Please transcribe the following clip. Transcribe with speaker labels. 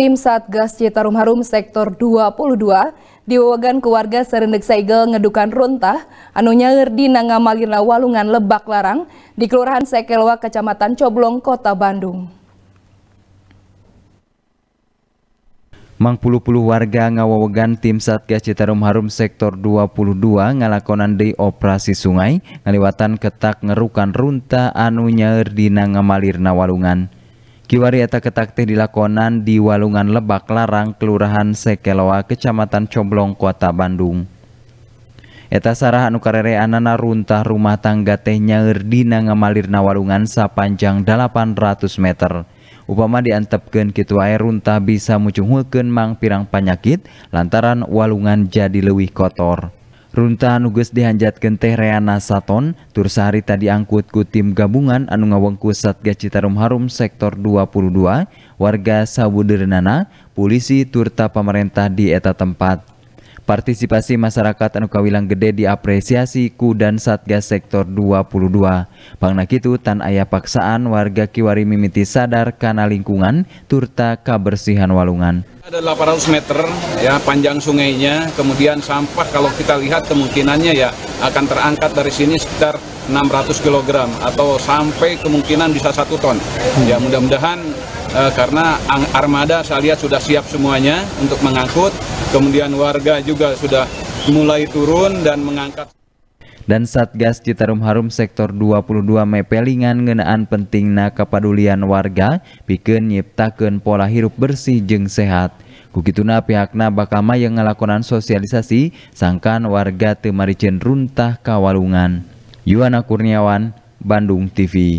Speaker 1: Tim Satgas Citarum Harum Sektor 22 diwagan ke warga serendek saigel ngedukan runtah anunya di nangamalina walungan lebak larang di Kelurahan Sekelwa Kecamatan Coblong, Kota Bandung.
Speaker 2: Mang puluh-puluh warga ngawawegan tim Satgas Citarum Harum Sektor 22 ngalakonan di operasi sungai ngaliwatan ketak ngerukan runta Anunya Erdi di nangamalirna walungan. Kiwari eta ketakti dilakonan di Walungan Lebak Larang, Kelurahan Sekelowa, Kecamatan Comblong, Kota Bandung. Eta sarah anu runtah rumah tangga teh nyaeur dina ngamalirna walungan sepanjang 800 meter. Upama diantepkeun kitu air runtah bisa mucunghulkeun mang pirang penyakit lantaran walungan jadi leuwih kotor. Runtahan Nuges dihanjat teh Reana Saton, Tursari tadi angkut ku tim gabungan anu ngawengku Satgas Citarum Harum Sektor 22, warga Derenana, polisi turta pemerintah di eta tempat. Partisipasi masyarakat anu kawilang gede diapresiasi ku dan Satgas Sektor 22. Pangna kitu tan aya paksaan warga Kiwari mimiti sadar kana lingkungan turta kabersihan walungan.
Speaker 3: Ada 800 meter ya panjang sungainya, kemudian sampah kalau kita lihat kemungkinannya ya akan terangkat dari sini sekitar 600 kg atau sampai kemungkinan bisa satu ton. Ya mudah-mudahan Eh, karena armada saya lihat sudah siap semuanya untuk mengangkut, kemudian warga juga sudah mulai turun dan mengangkat.
Speaker 2: Dan Satgas Citarum Harum Sektor 22 mepelingan ngenaan pentingna kepadulian warga, bikin nyiptakan pola hirup bersih jeng sehat. Kukituna pihakna bakama yang ngelakonan sosialisasi, sangkan warga temarijen runtah kawalungan. Yuana Kurniawan, Bandung TV.